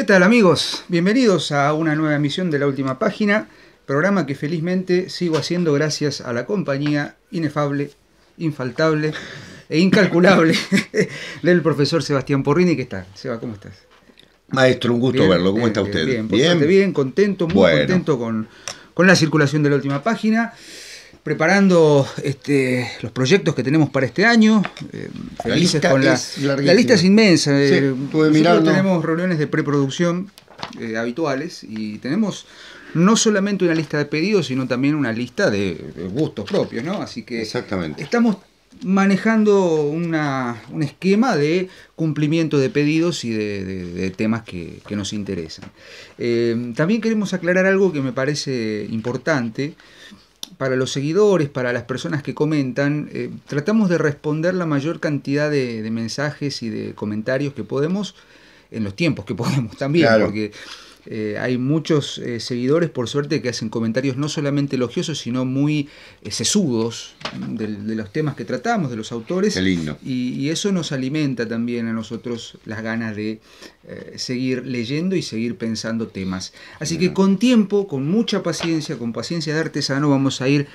¿Qué tal amigos? Bienvenidos a una nueva emisión de La Última Página, programa que felizmente sigo haciendo gracias a la compañía inefable, infaltable e incalculable del profesor Sebastián Porrini. ¿Qué tal? Seba, ¿cómo estás? Maestro, un gusto verlo. ¿Cómo eh, está usted? Bien, bien, contento, muy contento con, con la circulación de la última página preparando este, los proyectos que tenemos para este año. Eh, la lista con es la lista es inmensa. Eh, tenemos reuniones de preproducción eh, habituales y tenemos no solamente una lista de pedidos, sino también una lista de, gustos propios, ¿no? Así que Exactamente. estamos manejando una, un esquema de cumplimiento de pedidos y de, temas que, nos interesan. también queremos aclarar algo que me parece importante, para los seguidores, para las personas que comentan, eh, tratamos de responder la mayor cantidad de, mensajes y de comentarios que podemos en los tiempos que podemos también, porque eh, hay muchos eh, seguidores, por suerte, que hacen comentarios no solamente elogiosos, sino muy eh, sesudos de, los temas que tratamos, de los autores. Y, y, eso nos alimenta también a nosotros las ganas de seguir leyendo y seguir pensando temas. Así que con tiempo, con mucha paciencia, con paciencia de artesano, vamos a ir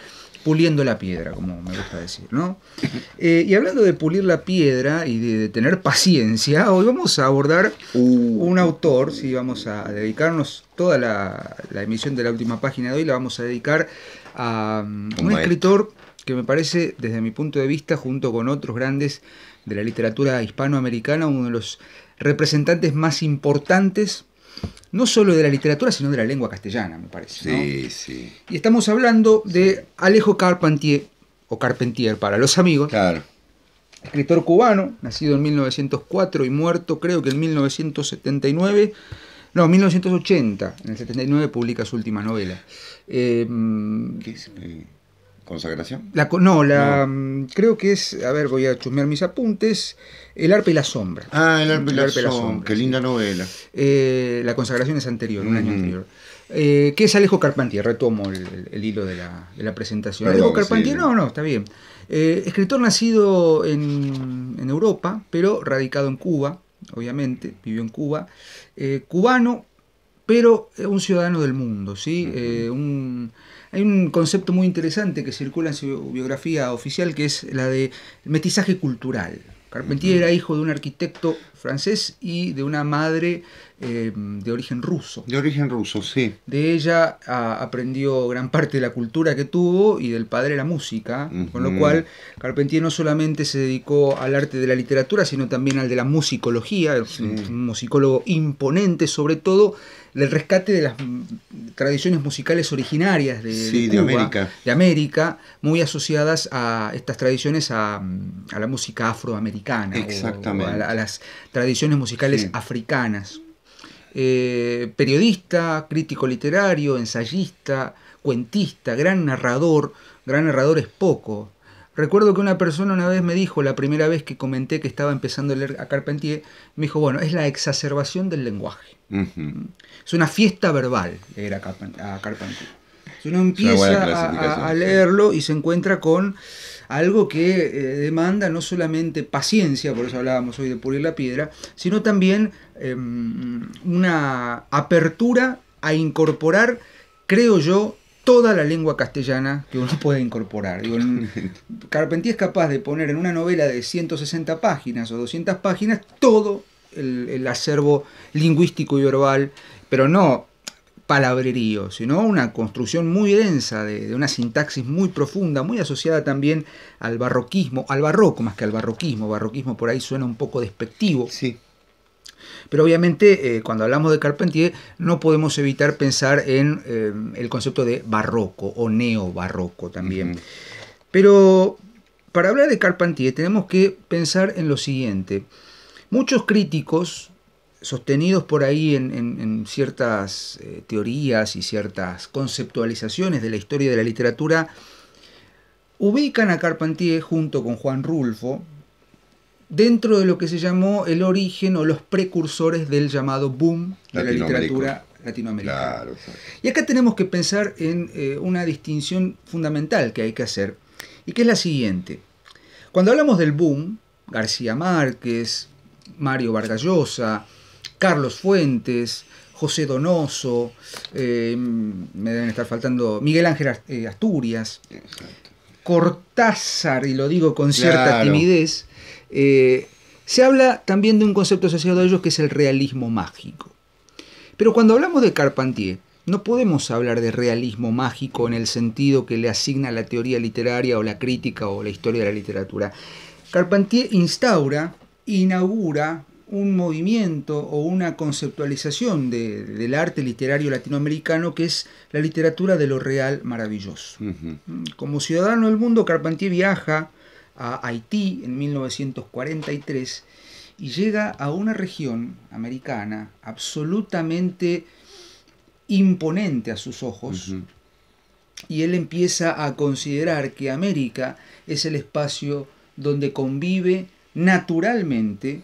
puliendo la piedra, como me gusta decir, ¿no? Eh, y hablando de pulir la piedra y de, tener paciencia, hoy vamos a abordar uh. un autor, sí, vamos a dedicarnos toda la, emisión de la última página de hoy, la vamos a dedicar a um, un, escritor que me parece, desde mi punto de vista, junto con otros grandes de la literatura hispanoamericana, uno de los representantes más importantes no solo de la literatura, sino de la lengua castellana, me parece. Sí, sí. Y estamos hablando de Alejo Carpentier, o Carpentier para los amigos. Claro. Escritor cubano, nacido en 1904 y muerto creo que en 1979. No, 1980. En el 79 publica su última novela. Eh, eh ¿Consagración? La, no, la, mm, creo que es, a ver, voy a chusmear mis apuntes, El Arpe y la sombra. Ah, El Arpe y, la, sombra, qué linda novela. Eh, la consagración es anterior, un año anterior. Eh, ¿Qué es Alejo Carpentier? Retomo el, hilo de la, presentación. Alejo Carpentier, no, no, está bien. Eh, escritor nacido en, Europa, pero radicado en Cuba, obviamente, vivió en Cuba. cubano, pero un ciudadano del mundo, ¿sí? un hay un concepto muy interesante que circula en su biografía oficial que es la de mestizaje cultural. Carpentier era hijo de un arquitecto francés y de una madre eh, de origen ruso. De origen ruso, sí. De ella aprendió gran parte de la cultura que tuvo y del padre la música, con lo cual Carpentier no solamente se dedicó al arte de la literatura, sino también al de la musicología, un musicólogo imponente, sobre todo del rescate de las tradiciones musicales originarias de, de, América. muy asociadas a estas tradiciones a, la música afroamericana, Exactamente. a, a, las tradiciones musicales africanas. Eh, periodista, crítico literario, ensayista, cuentista, gran narrador. Gran narrador es poco. Recuerdo que una persona una vez me dijo, la primera vez que comenté que estaba empezando a leer a Carpentier, me dijo, bueno, es la exacerbación del lenguaje. Es una fiesta verbal leer a, Carpentier. Uno empieza a, leerlo y se encuentra con algo que eh, demanda no solamente paciencia, por eso hablábamos hoy de pulir la piedra, sino también em, una apertura a incorporar, creo yo, toda la lengua castellana que uno puede incorporar. Digo, Carpentier es capaz de poner en una novela de 160 páginas o 200 páginas todo el, el acervo lingüístico y verbal, pero no palabrerío, sino una construcción muy densa, de, una sintaxis muy profunda, muy asociada también al barroquismo, al barroco más que al barroquismo, barroquismo por ahí suena un poco despectivo. Sí. Pero obviamente eh, cuando hablamos de Carpentier no podemos evitar pensar en eh, el concepto de barroco o neobarroco también. Pero para hablar de Carpentier tenemos que pensar en lo siguiente. Muchos críticos sostenidos por ahí en, ciertas eh, teorías y ciertas conceptualizaciones de la historia de la literatura, ubican a Carpentier junto con Juan Rulfo dentro de lo que se llamó el origen o los precursores del llamado boom de la literatura latinoamericana. Y acá tenemos que pensar en eh, una distinción fundamental que hay que hacer, y que es la siguiente. Cuando hablamos del boom, García Márquez, Mario Vargallosa. Llosa, Carlos Fuentes, José Donoso, eh, me deben estar faltando Miguel Ángel eh, Asturias, Cortázar, y lo digo con cierta timidez, eh, se habla también de un concepto asociado a ellos que es el realismo mágico. Pero cuando hablamos de Carpentier, no podemos hablar de realismo mágico en el sentido que le asigna la teoría literaria o la crítica o la historia de la literatura. Carpentier instaura, inaugura un movimiento o una conceptualización del arte literario latinoamericano que es la literatura de lo real maravilloso. Mm, como ciudadano del mundo, Carpentier viaja a Haití en 1943 y llega a una región americana absolutamente imponente a sus ojos. Y él empieza a considerar que América es el espacio donde convive naturalmente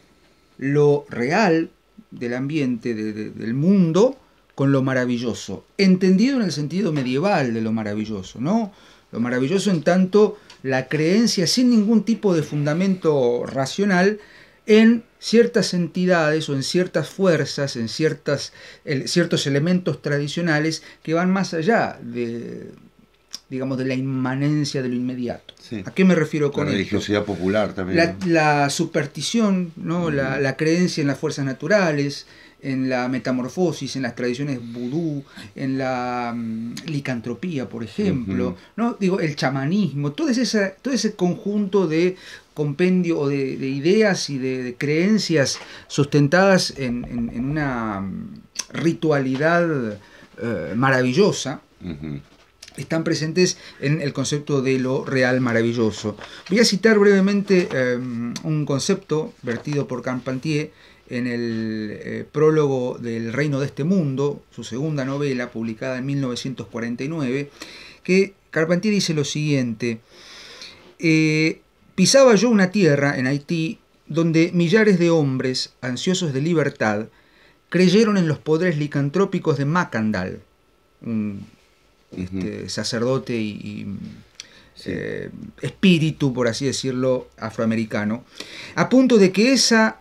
lo real del ambiente, del mundo, con lo maravilloso, entendido en el sentido medieval de lo maravilloso, ¿no? Lo maravilloso en tanto la creencia sin ningún tipo de fundamento racional en ciertas entidades o en ciertas fuerzas, en ciertas, ciertos elementos tradicionales que van más allá de, digamos, de la inmanencia de lo inmediato. ¿A qué me refiero con la religiosidad popular también. La, superstición, ¿no? la, creencia en las fuerzas naturales, en la metamorfosis, en las tradiciones vudú, en la mm, licantropía, por ejemplo, ¿no? Digo, el chamanismo, todo ese, todo ese conjunto de compendio o de, ideas y de, creencias sustentadas en, una mm, ritualidad eh, maravillosa, están presentes en el concepto de lo real maravilloso. Voy a citar brevemente em, un concepto vertido por Carpentier en el eh, prólogo del Reino de este Mundo, su segunda novela publicada en 1949, que Carpentier dice lo siguiente, eh, pisaba yo una tierra en Haití donde millares de hombres, ansiosos de libertad, creyeron en los poderes licantrópicos de Macandal, este, sacerdote y, eh, espíritu, por así decirlo, afroamericano, a punto de que esa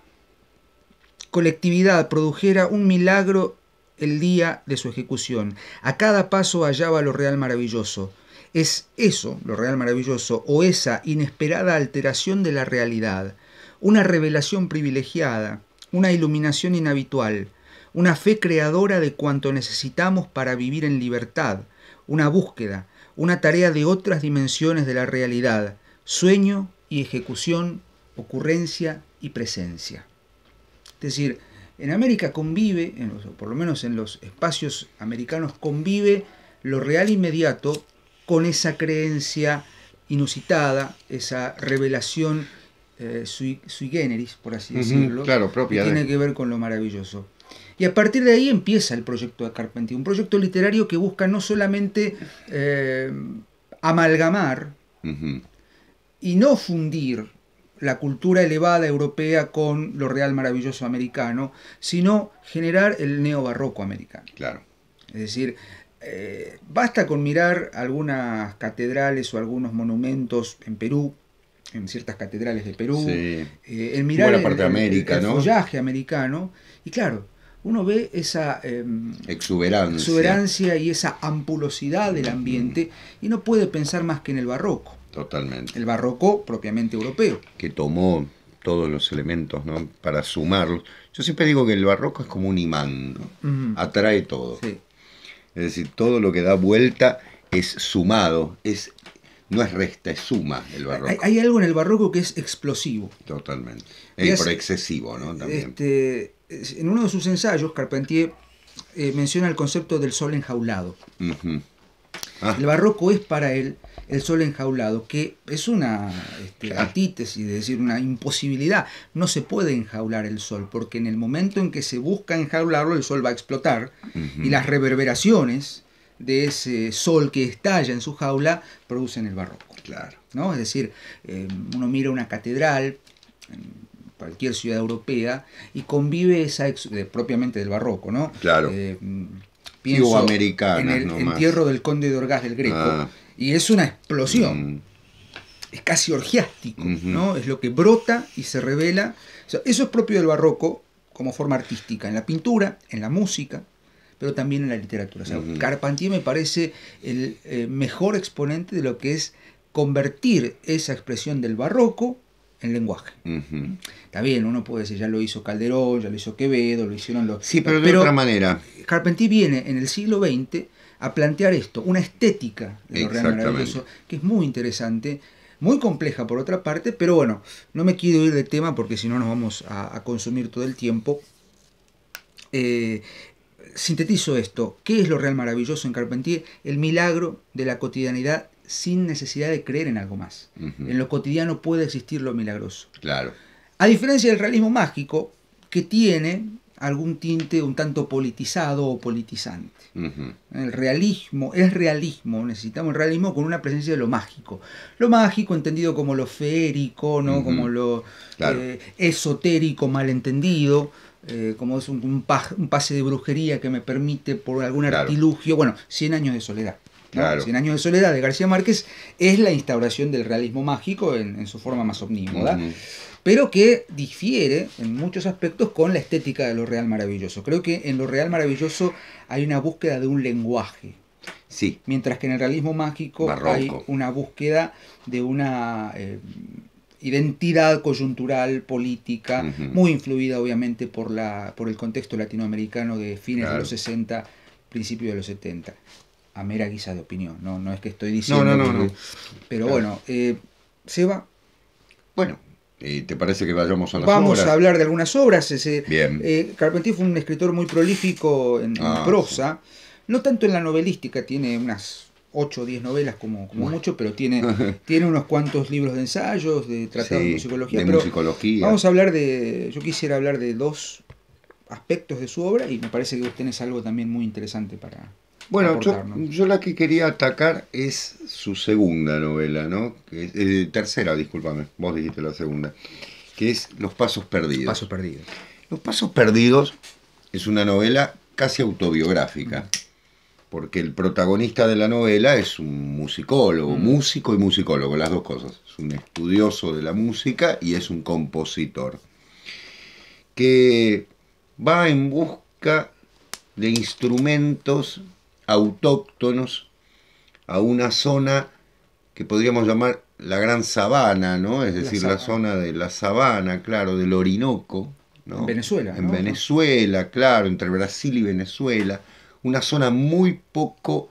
colectividad produjera un milagro el día de su ejecución. A cada paso hallaba lo real maravilloso. Es eso, lo real maravilloso, o esa inesperada alteración de la realidad, una revelación privilegiada, una iluminación inhabitual, una fe creadora de cuanto necesitamos para vivir en libertad, una búsqueda, una tarea de otras dimensiones de la realidad, sueño y ejecución, ocurrencia y presencia. Es decir, en América convive, en por lo menos en los espacios americanos, convive lo real inmediato con esa creencia inusitada, esa revelación eh, sui, generis, por así decirlo, claro, que tiene que ver con lo maravilloso. Y a partir de ahí empieza el proyecto de Carpentier, un proyecto literario que busca no solamente eh, amalgamar y no fundir la cultura elevada europea con lo real maravilloso americano, sino generar el neobarroco americano. Claro. Es decir, eh, basta con mirar algunas catedrales o algunos monumentos en Perú, en ciertas catedrales de Perú, eh, el mirar parte el, americano, y claro, uno ve esa em, exuberancia. y esa ampulosidad del ambiente y no puede pensar más que en el barroco. Totalmente. El barroco propiamente europeo. Que tomó todos los elementos para sumarlos. Yo siempre digo que el barroco es como un imán, atrae todo. Es decir, todo lo que da vuelta es sumado, es no es resta, es suma el barroco. Hay, algo en el barroco que es explosivo. Totalmente. Y excesivo, ¿no? También. Este, en uno de sus ensayos, Carpentier eh, menciona el concepto del sol enjaulado. Ah. El barroco es para él el sol enjaulado, que es una este, antítesis, es decir, una imposibilidad. No se puede enjaular el sol, porque en el momento en que se busca enjaularlo, el sol va a explotar y las reverberaciones de ese sol que estalla en su jaula producen el barroco. Claro. ¿no? Es decir, eh, uno mira una catedral cualquier ciudad europea y convive esa propiamente del barroco, ¿no? Claro. Eh, mm, pienso en el entierro del conde de Orgaz del Greco ah. y es una explosión. Mm. Es casi orgiástico, ¿no? Es lo que brota y se revela. eso es propio del barroco como forma artística, en la pintura, en la música, pero también en la literatura. O sea, Carpentier me parece el eh, mejor exponente de lo que es convertir esa expresión del barroco en lenguaje. Está bien, uno puede decir, ya lo hizo Calderón, ya lo hizo Quevedo, lo hicieron los... Sí, pero de otra manera. Carpentier viene en el siglo XX a plantear esto, una estética de lo real maravilloso, que es muy interesante, muy compleja por otra parte, pero bueno, no me quiero ir de tema porque si no nos vamos a, consumir todo el tiempo. Eh, sintetizo esto, ¿qué es lo real maravilloso en Carpentier? El milagro de la cotidianidad sin necesidad de creer en algo más. En lo cotidiano puede existir lo milagroso. Claro. A diferencia del realismo mágico, que tiene algún tinte un tanto politizado o politizante. El realismo es realismo, necesitamos el realismo con una presencia de lo mágico. Lo mágico entendido como lo feérico, ¿no? como lo eh, esotérico malentendido, eh, como es un, pase de brujería que me permite por algún artilugio, bueno, 100 años de soledad. Claro. años de soledad de García Márquez es la instauración del realismo mágico en, su forma más omnímoda, pero que difiere en muchos aspectos con la estética de lo real maravilloso. Creo que en lo real maravilloso hay una búsqueda de un lenguaje. Mientras que en el realismo mágico hay una búsqueda de una eh, identidad coyuntural, política, muy influida obviamente por, la, por el contexto latinoamericano de fines de los 60, principios de los 70 a mera guisa de opinión. No, es que estoy diciendo. No, no, no. Pero bueno, eh, Seba. Bueno, eh, ¿Te parece que vayamos a las Vamos a hablar de algunas obras. Eh, Bien. Eh, Carpentier fue un escritor muy prolífico en, ah, prosa, no tanto en la novelística, tiene unas 8 o 10 novelas como, mucho, pero tiene, tiene unos cuantos libros de ensayos, de tratados de psicología De Vamos a hablar de, yo quisiera hablar de dos aspectos de su obra y me parece que vos tenés algo también muy interesante para, bueno, yo, la que quería atacar es su segunda novela, ¿no? Eh, tercera, discúlpame, vos dijiste la segunda, que es Los Pasos Perdidos. Pasos Perdidos. Los Pasos Perdidos es una novela casi autobiográfica, mm. porque el protagonista de la novela es un musicólogo, mm. músico y musicólogo, las dos cosas. Es un estudioso de la música y es un compositor, que va en busca de instrumentos autóctonos a una zona que podríamos llamar la gran sabana, ¿no? Es decir, la, zona de la sabana, claro, del Orinoco. ¿no? En Venezuela. En Venezuela, claro, entre Brasil y Venezuela. Una zona muy poco,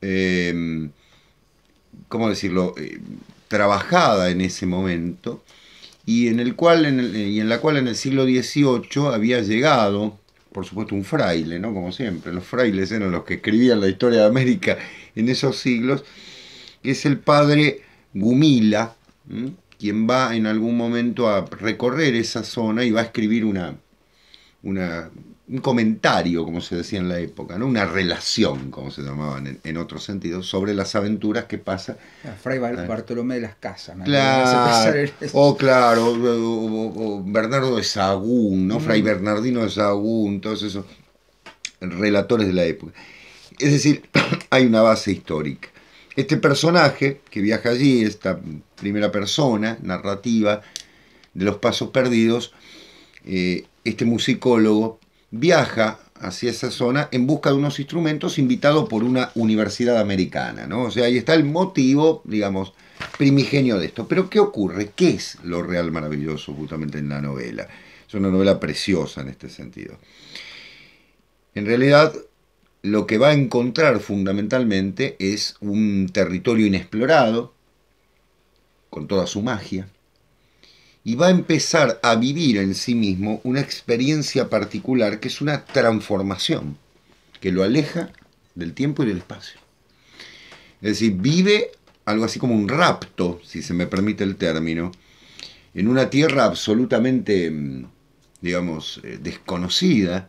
em, ¿cómo decirlo?, eh, trabajada en ese momento y en, el cual, en y en la cual en el siglo XVIII había llegado por supuesto, un fraile, ¿no? Como siempre, los frailes eran los que escribían la historia de América en esos siglos, es el padre Gumila, quien va en algún momento a recorrer esa zona y va a escribir una, una un comentario, como se decía en la época, ¿no? una relación, como se llamaban en, otro sentido, sobre las aventuras que pasa. Ah, Fray ah. Bartolomé de las Casas. Oh, o claro, Bernardo de Sagún, ¿no? Fray Bernardino de Sagún, todos esos relatores de la época. Es decir, hay una base histórica. Este personaje que viaja allí, esta primera persona narrativa de los pasos perdidos, eh, este musicólogo viaja hacia esa zona en busca de unos instrumentos invitado por una universidad americana, ¿no? O sea, ahí está el motivo, digamos, primigenio de esto. Pero ¿qué ocurre? ¿Qué es lo real maravilloso justamente en la novela? Es una novela preciosa en este sentido. En realidad, lo que va a encontrar fundamentalmente es un territorio inexplorado, con toda su magia, y va a empezar a vivir en sí mismo una experiencia particular que es una transformación, que lo aleja del tiempo y del espacio. Es decir, vive algo así como un rapto, si se me permite el término, en una tierra absolutamente, mm, digamos, eh, desconocida,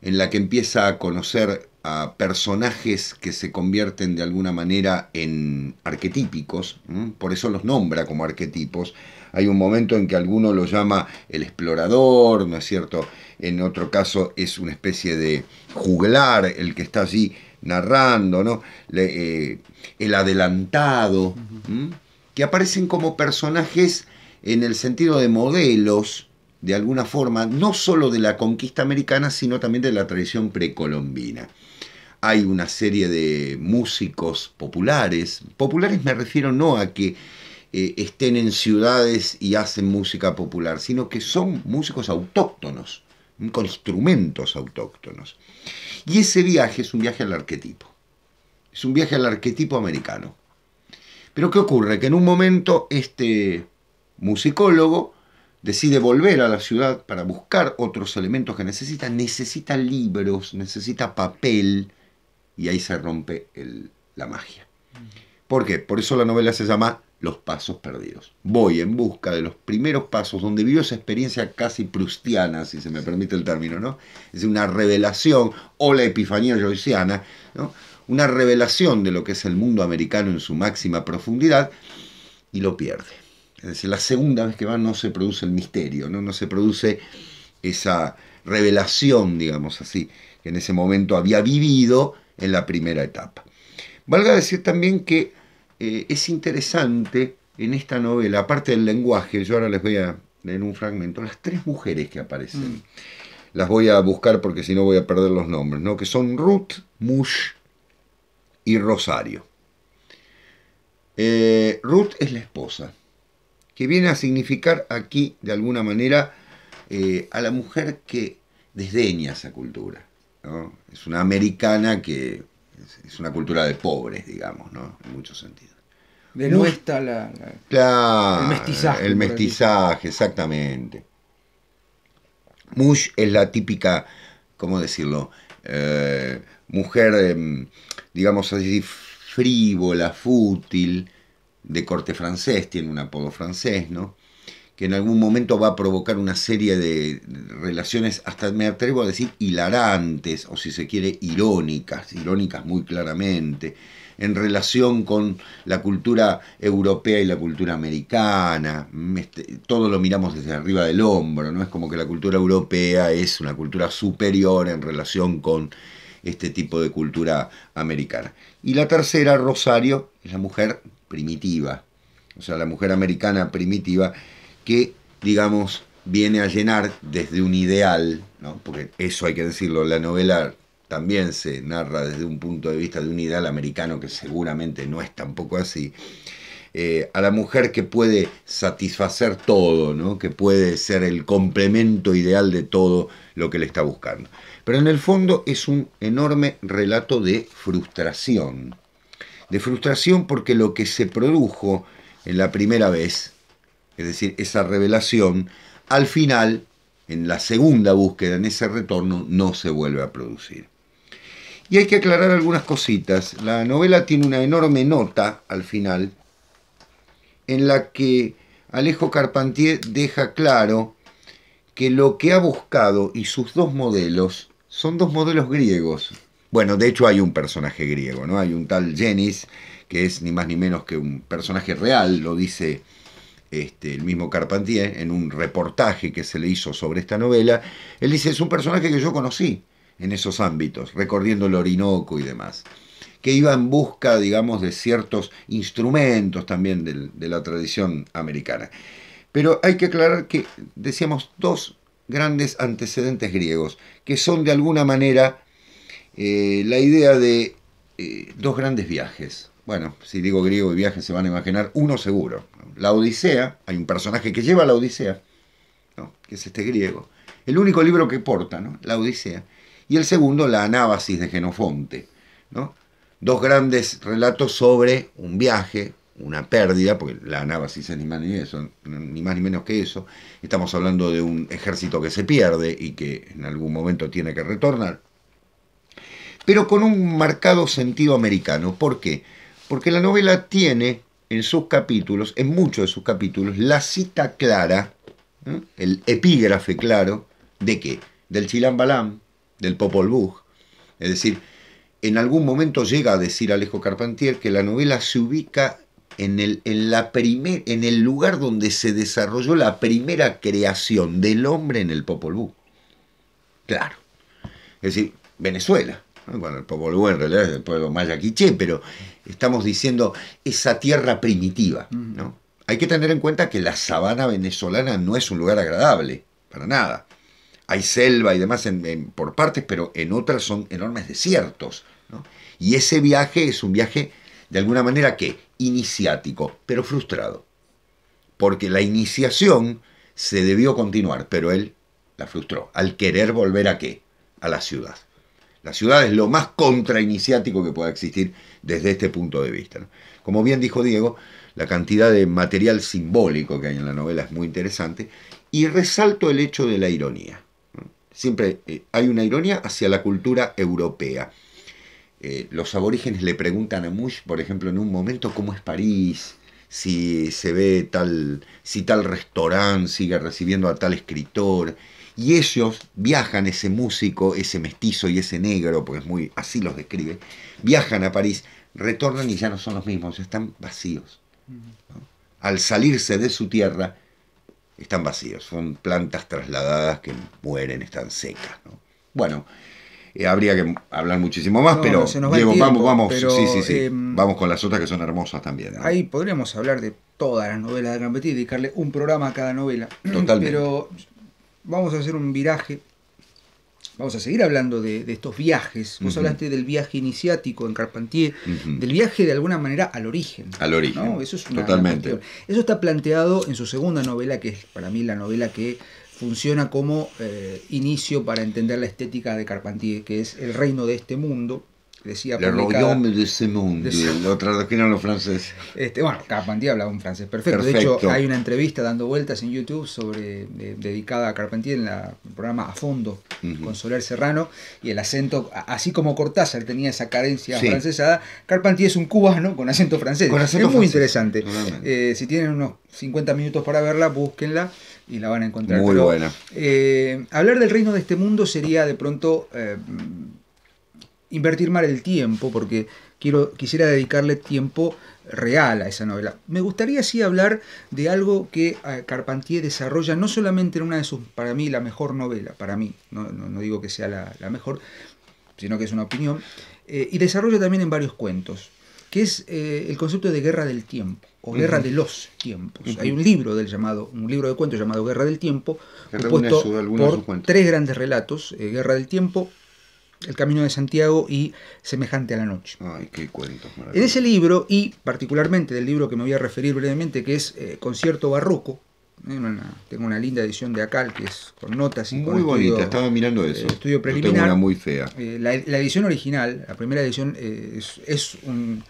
en la que empieza a conocer a personajes que se convierten de alguna manera en arquetípicos, por eso los nombra como arquetipos, hay un momento en que alguno lo llama el explorador, ¿no es cierto? En otro caso es una especie de juglar el que está allí narrando, ¿no? Eh, el adelantado, que aparecen como personajes en el sentido de modelos, de alguna forma, no solo de la conquista americana, sino también de la tradición precolombina. Hay una serie de músicos populares, populares me refiero no a que eh, estén en ciudades y hacen música popular, sino que son músicos autóctonos, con instrumentos autóctonos. Y ese viaje es un viaje al arquetipo, es un viaje al arquetipo americano. Pero ¿qué ocurre? Que en un momento este musicólogo decide volver a la ciudad para buscar otros elementos que necesita, necesita libros, necesita papel, y ahí se rompe la magia. ¿Por qué? Por eso la novela se llama los pasos perdidos. Voy en busca de los primeros pasos donde vivió esa experiencia casi prustiana, si se me permite el término, ¿no? Es una revelación o la epifanía joyciana, ¿no? Una revelación de lo que es el mundo americano en su máxima profundidad y lo pierde. Es decir, la segunda vez que va no se produce el misterio, ¿no? No se produce esa revelación, digamos así, que en ese momento había vivido en la primera etapa. Valga decir también que eh, es interesante en esta novela, aparte del lenguaje, yo ahora les voy a leer un fragmento, las tres mujeres que aparecen. Mm. Las voy a buscar porque si no voy a perder los nombres, ¿no? Que son Ruth, Mush y Rosario. Eh, Ruth es la esposa, que viene a significar aquí, de alguna manera, eh, a la mujer que desdeña esa cultura. Es una americana que es una cultura de pobres, digamos, en muchos sentidos de nuestra, la, el mestizaje. El mestizaje, exactamente. Mush es la típica, ¿cómo decirlo? Eh, mujer, em, digamos así, frívola, fútil, de corte francés, tiene un apodo francés, ¿no? Que en algún momento va a provocar una serie de relaciones, hasta me atrevo a decir, hilarantes, o si se quiere, irónicas, irónicas muy claramente en relación con la cultura europea y la cultura americana. Este, todo lo miramos desde arriba del hombro, ¿no? Es como que la cultura europea es una cultura superior en relación con este tipo de cultura americana. Y la tercera, Rosario, es la mujer primitiva, o sea, la mujer americana primitiva que, digamos, viene a llenar desde un ideal, porque eso hay que decirlo, la novela también se narra desde un punto de vista de un ideal americano que seguramente no es tampoco así, eh, a la mujer que puede satisfacer todo, ¿no? que puede ser el complemento ideal de todo lo que le está buscando. Pero en el fondo es un enorme relato de frustración, de frustración porque lo que se produjo en la primera vez, es decir, esa revelación, al final, en la segunda búsqueda, en ese retorno, no se vuelve a producir. Y hay que aclarar algunas cositas. La novela tiene una enorme nota al final en la que Alejo Carpentier deja claro que lo que ha buscado y sus dos modelos son dos modelos griegos. Bueno, de hecho hay un personaje griego, ¿no? Hay un tal Jenis, que es ni más ni menos que un personaje real, lo dice este, el mismo Carpentier en un reportaje que se le hizo sobre esta novela. Él dice, es un personaje que yo conocí en esos ámbitos, recorriendo el Orinoco y demás, que iba en busca, digamos, de ciertos instrumentos también de, la tradición americana. Pero hay que aclarar que decíamos dos grandes antecedentes griegos, que son de alguna manera eh, la idea de eh, dos grandes viajes. Bueno, si digo griego y viaje se van a imaginar uno seguro. La Odisea, hay un personaje que lleva la Odisea, que es este griego. El único libro que porta, ¿no? La Odisea y el segundo, la Anábasis de Genofonte. ¿no? Dos grandes relatos sobre un viaje, una pérdida, porque la anábasis es ni más ni, menos que eso. Estamos hablando de un ejército que se pierde y que en algún momento tiene que retornar. Pero con un marcado sentido americano. ¿Por qué? Porque la novela tiene en sus capítulos, en muchos de sus capítulos, la cita clara, ¿eh? el epígrafe claro, ¿de qué? Del Chilam Balam, del Popol Vuh. Es decir, en algún momento llega a decir Alejo Carpentier que la novela se ubica en el, en, la primer, en el lugar donde se desarrolló la primera creación del hombre en el Popol Vuh. Claro. Es decir, Venezuela. Bueno, el Popol Vuh en realidad es el pueblo maya quiché, pero estamos diciendo esa tierra primitiva. ¿no? Hay que tener en cuenta que la sabana venezolana no es un lugar agradable, para nada hay selva y demás por partes, pero en otras son enormes desiertos. Y ese viaje es un viaje, de alguna manera, que iniciático, pero frustrado. Porque la iniciación se debió continuar, pero él la frustró. Al querer volver a qué? A la ciudad. La ciudad es lo más contrainiciático que pueda existir desde este punto de vista. Como bien dijo Diego, la cantidad de material simbólico que hay en la novela es muy interesante y resalto el hecho de la ironía siempre eh, hay una ironía hacia la cultura europea. Eh, los aborígenes le preguntan a Mush, por ejemplo, en un momento, cómo es París, si se ve tal, si tal restaurante sigue recibiendo a tal escritor. Y ellos viajan, ese músico, ese mestizo y ese negro, porque es muy así los describe, viajan a París, retornan y ya no son los mismos, ya están vacíos. Al salirse de su tierra, están vacíos, son plantas trasladadas que mueren, están secas. Bueno, eh, habría que hablar muchísimo más, pero vamos, vamos con las otras que son hermosas también. Ahí podríamos hablar de todas las novelas de Petit y dedicarle un programa a cada novela. Totalmente. Pero vamos a hacer un viraje vamos a seguir hablando de, estos viajes. Vos hablaste del viaje iniciático en Carpentier, del viaje de alguna manera al origen. Al origen. Eso Totalmente. Eso está planteado en su segunda novela, que es para mí la novela que funciona como eh, inicio para entender la estética de Carpentier, que es El reino de este mundo decía la de ese mundo, lo tradujeron los franceses. Este, bueno, Carpentier hablaba un francés perfecto. De hecho, hay una entrevista dando vueltas en YouTube sobre dedicada a Carpentier en el programa A Fondo con Soler Serrano y el acento, así como Cortázar tenía esa carencia francesa francesada, Carpentier es un cubano con acento francés. es muy interesante. Eh, si tienen unos 50 minutos para verla, búsquenla y la van a encontrar. Muy buena. Eh, hablar del reino de este mundo sería de pronto eh, invertir mal el tiempo, porque quiero, quisiera dedicarle tiempo real a esa novela. Me gustaría sí hablar de algo que eh, Carpentier desarrolla no solamente en una de sus, para mí, la mejor novela, para mí, no, digo que sea la, mejor, sino que es una opinión, eh, y desarrolla también en varios cuentos, que es eh, el concepto de guerra del tiempo o Guerra de los Tiempos. Hay un libro del llamado, un libro de cuentos llamado Guerra del Tiempo, compuesto por tres grandes relatos, Guerra del Tiempo, el Camino de Santiago y Semejante a la Noche. Ay, qué cuentos En ese libro, y particularmente del libro que me voy a referir brevemente, que es eh, Concierto Barroco, eh, tengo una linda edición de Acal que es con notas y muy bonita, estaba mirando eso. Eh, estudio tengo una muy fea. la, edición original, la primera edición, es, un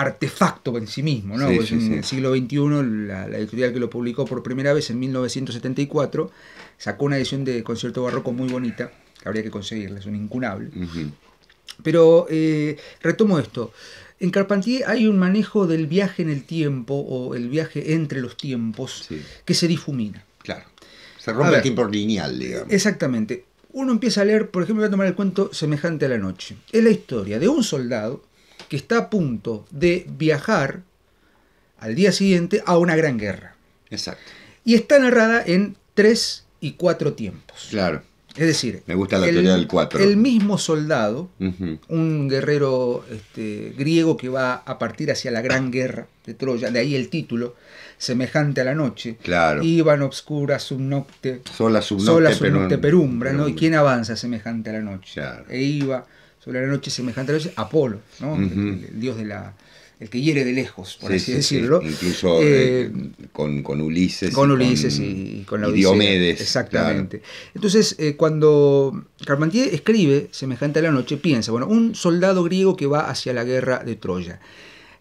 artefacto en sí mismo, ¿no? en el siglo XXI, la, editorial que lo publicó por primera vez en 1974, sacó una edición de concierto barroco muy bonita, habría que conseguirla, es un incunable. Pero eh, retomo esto. En Carpentier hay un manejo del viaje en el tiempo o el viaje entre los tiempos que se difumina. Claro. Se rompe el tiempo lineal, digamos. Exactamente. Uno empieza a leer, por ejemplo, voy a tomar el cuento Semejante a la Noche. Es la historia de un soldado que está a punto de viajar al día siguiente a una gran guerra. Exacto. Y está narrada en tres y cuatro tiempos. Claro. Es decir, me gusta la el, del cuatro. El mismo soldado, un guerrero este, griego que va a partir hacia la gran guerra de Troya, de ahí el título, semejante a la noche. Claro. Iban obscura subnocte. Sola subnocte, sola subnocte perumbra, ¿no? ¿Y quién avanza semejante a la noche? Claro. E iba sobre la noche semejante a la noche, Apolo, el, dios de la, el que hiere de lejos, por así decirlo. Incluso eh, eh, con, Ulises. Con Ulises y, con, la Diomedes. Exactamente. Entonces, eh, cuando Carpentier escribe Semejante a la Noche, piensa, bueno, un soldado griego que va hacia la guerra de Troya.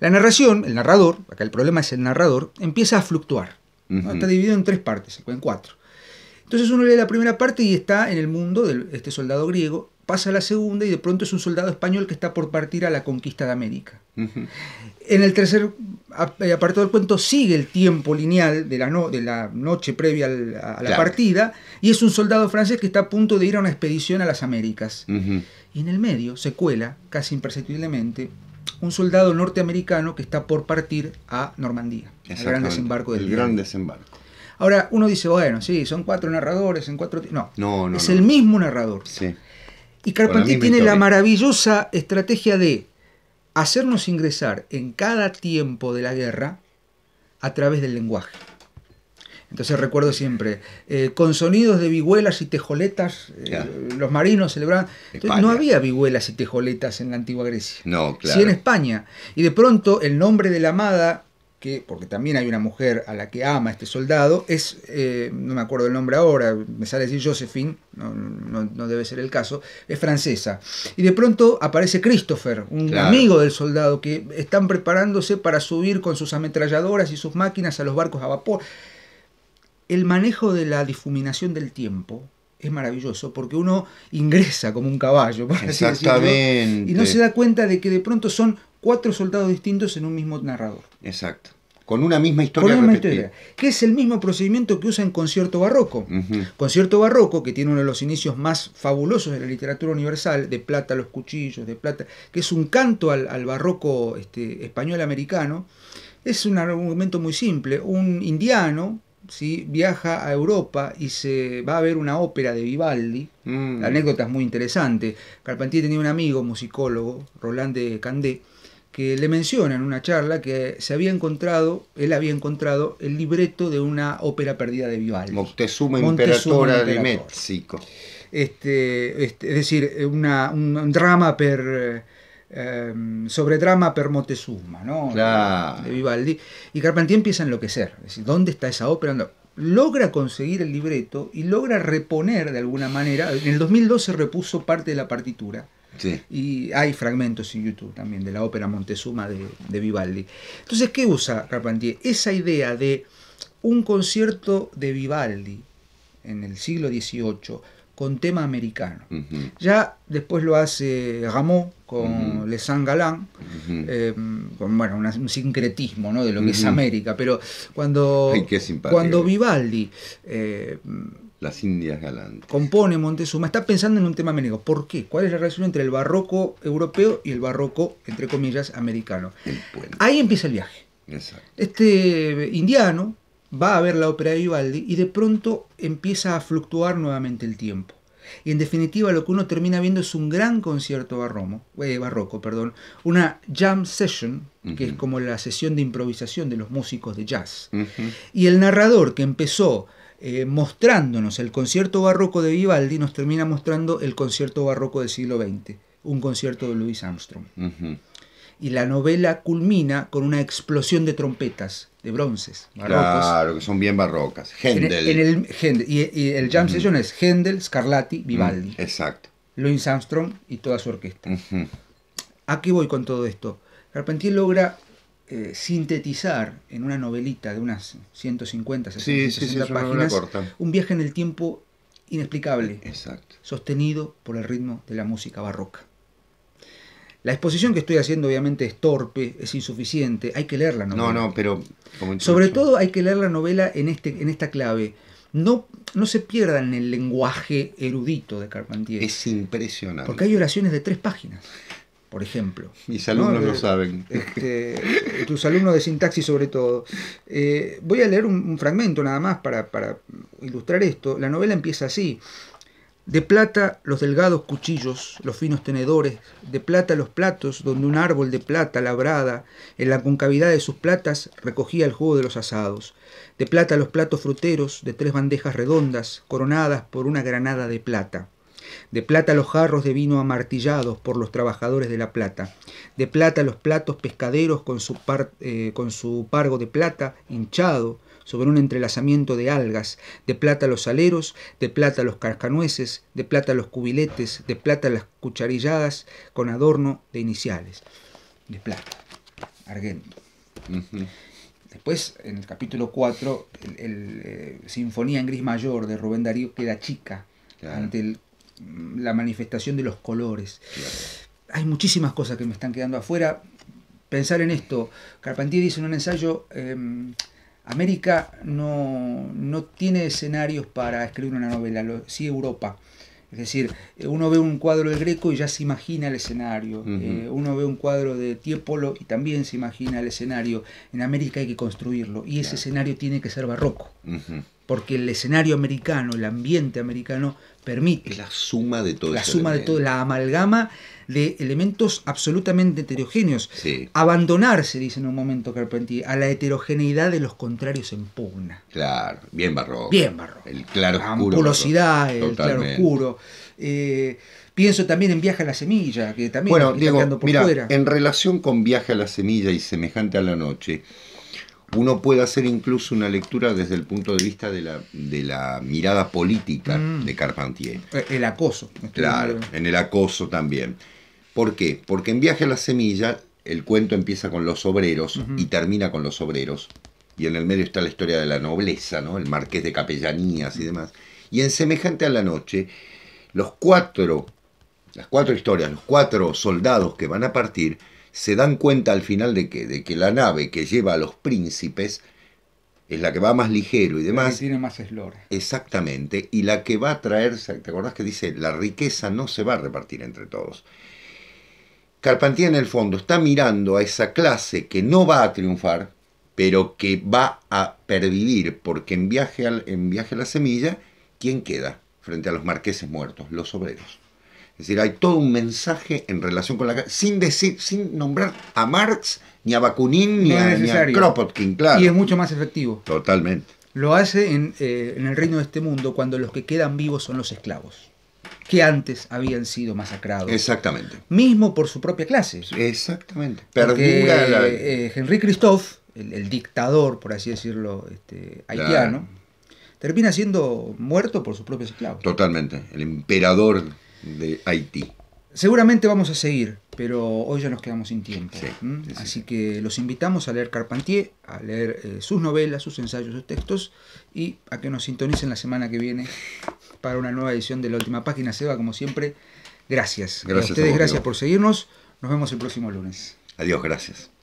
La narración, el narrador, acá el problema es el narrador, empieza a fluctuar. Está dividido en tres partes, en cuatro. Entonces uno lee la primera parte y está en el mundo de este soldado griego pasa la segunda y de pronto es un soldado español que está por partir a la conquista de América. En el tercer eh, apartado del cuento sigue el tiempo lineal de la, noche previa a la, partida y es un soldado francés que está a punto de ir a una expedición a las Américas. Y en el medio se cuela, casi imperceptiblemente, un soldado norteamericano que está por partir a Normandía, el gran desembarco del gran Ahora, uno dice, bueno, sí, son cuatro narradores en cuatro... No, no, es el mismo narrador. Sí. Y Carpentier tiene la maravillosa estrategia de hacernos ingresar en cada tiempo de la guerra a través del lenguaje. Entonces recuerdo siempre, eh, con sonidos de vihuelas y tejoletas, eh, los marinos celebraban. no había vihuelas y tejoletas en la antigua Grecia. No, claro. Sí en España. Y de pronto el nombre de la amada que, porque también hay una mujer a la que ama este soldado, es, eh, no me acuerdo el nombre ahora, me sale decir Josephine, no, no, debe ser el caso, es francesa. Y de pronto aparece Christopher, un amigo del soldado, que están preparándose para subir con sus ametralladoras y sus máquinas a los barcos a vapor. El manejo de la difuminación del tiempo es maravilloso porque uno ingresa como un caballo, por así y no se da cuenta de que de pronto son cuatro soldados distintos en un mismo narrador. Exacto. Con una misma historia. Con una misma historia. Que es el mismo procedimiento que usa en Concierto Barroco. Concierto Barroco, que tiene uno de los inicios más fabulosos de la literatura universal, de plata, los cuchillos, de plata, que es un canto al, barroco este, español-americano. Es un argumento muy simple. Un indiano, viaja a Europa y se va a ver una ópera de Vivaldi. Mm. La anécdota es muy interesante. Carpentier tenía un amigo, musicólogo, Roland de Candé, que le menciona en una charla que se había encontrado, él había encontrado el libreto de una ópera perdida de Vivaldi. Moctezuma, de México. Este, este, es decir, una, un drama per, em, sobre drama per Moctezuma, ¿no? De Vivaldi. Y Carpentier empieza a enloquecer. Es decir, ¿dónde está esa ópera? Logra conseguir el libreto y logra reponer de alguna manera. En el 2012 repuso parte de la partitura y hay fragmentos en YouTube también de la ópera Montezuma de, Vivaldi. Entonces, ¿qué usa Carpentier? Esa idea de un concierto de Vivaldi en el siglo XVIII con tema americano. Ya después lo hace Rameau con le Les Saint Galán, eh, con bueno, un sincretismo de lo que es América, pero cuando, cuando Vivaldi eh, las Indias Galantes. Compone Montezuma, está pensando en un tema meneo. ¿Por qué? ¿Cuál es la relación entre el barroco europeo y el barroco, entre comillas, americano? Ahí empieza el viaje. Este indiano va a ver la ópera de Vivaldi y de pronto empieza a fluctuar nuevamente el tiempo. Y en definitiva lo que uno termina viendo es un gran concierto barromo, eh, barroco, perdón, una jam session, que es como la sesión de improvisación de los músicos de jazz. Y el narrador que empezó eh, mostrándonos el concierto barroco de Vivaldi, nos termina mostrando el concierto barroco del siglo XX, un concierto de Louis Armstrong. Y la novela culmina con una explosión de trompetas de bronces Claro, que son bien barrocas. Händel. y, el jam session es Händel, Scarlatti, Vivaldi. Exacto. Louis Armstrong y toda su orquesta. ¿A qué voy con todo esto? Carpentier logra eh, sintetizar en una novelita de unas 150, 60, 60 páginas un viaje en el tiempo inexplicable, Exacto. sostenido por el ritmo de la música barroca. La exposición que estoy haciendo obviamente es torpe, es insuficiente, hay que leer la novela. No, no, pero... Sobre todo hay que leer la novela en, este, en esta clave. No, no se pierdan el lenguaje erudito de Carpentier. Es impresionante. Porque hay oraciones de tres páginas por ejemplo. Mis alumnos lo eh, saben. Este, tus alumnos de sintaxis sobre todo. Eh, voy a leer un, fragmento nada más para, para, ilustrar esto. La novela empieza así. De plata los delgados cuchillos, los finos tenedores, de plata los platos donde un árbol de plata labrada en la concavidad de sus platas recogía el jugo de los asados, de plata los platos fruteros de tres bandejas redondas coronadas por una granada de plata de plata los jarros de vino amartillados por los trabajadores de la plata. De plata los platos pescaderos con su, eh, con su pargo de plata hinchado sobre un entrelazamiento de algas, de plata los aleros, de plata los carcanueces, de plata los cubiletes, de plata las cucharilladas con adorno de iniciales, de plata, argento. Después, en el capítulo 4, el, eh, Sinfonía en Gris Mayor de Rubén Darío queda chica ante el la manifestación de los colores. Hay muchísimas cosas que me están quedando afuera. Pensar en esto, Carpentier dice en un ensayo, em, América no, tiene escenarios para escribir una novela, sí Europa. Es decir, eh, uno ve un cuadro de Greco y ya se imagina el escenario. Eh, uno ve un cuadro de Tiepolo y también se imagina el escenario. En América hay que construirlo y ese escenario tiene que ser barroco porque el escenario americano, el ambiente americano permite. La suma de todo. La suma de todo, la amalgama de elementos absolutamente heterogéneos. Abandonarse, dice en un momento Carpentier, a la heterogeneidad de los contrarios en pugna. Claro, bien barroco. Bien barroco. El claro oscuro. La el claro oscuro. Eh, pienso también en Viaje a la Semilla, que también está Diego, por mira, En relación con Viaje a la Semilla y semejante a la noche, uno puede hacer incluso una lectura desde el punto de vista de la, mirada política mm. de Carpentier. Eh, el acoso. Claro, en el acoso también. ¿Por qué? Porque en Viaje a la Semilla el cuento empieza con los obreros y termina con los obreros. Y en el medio está la historia de la nobleza, ¿no? El marqués de capellanías y demás. Y en Semejante a la Noche, los cuatro, las cuatro historias, los cuatro soldados que van a partir, se dan cuenta al final de que, de que la nave que lleva a los príncipes es la que va más ligero y demás. tiene más eslora. Exactamente, y la que va a traer, ¿te acordás que dice? La riqueza no se va a repartir entre todos. Carpantía en el fondo está mirando a esa clase que no va a triunfar, pero que va a pervivir, porque en viaje, en viaje a la semilla, ¿quién queda frente a los marqueses muertos? Los obreros. Es decir, hay todo un mensaje en relación con la sin decir, sin nombrar a Marx, ni a Bakunin, ni, a, Kropotkin, claro. Y es mucho más efectivo. Totalmente. Lo hace eh, en, el reino de este mundo cuando los que quedan vivos son los esclavos que antes habían sido masacrados. Exactamente. Mismo por su propia clase. Exactamente. porque eh, Henry Christophe, el, dictador, por así decirlo, este, haitiano, termina siendo muerto por sus propios esclavos. Totalmente. El emperador de Haití. Seguramente vamos a seguir, pero hoy ya nos quedamos sin tiempo. Así que los invitamos a leer Carpentier, a leer eh, sus novelas, sus ensayos, sus textos y a que nos sintonicen la semana que viene para una nueva edición de La Última Página. Seba, como siempre, gracias. gracias a ustedes, gracias por seguirnos. Nos vemos el próximo lunes. Adiós, gracias.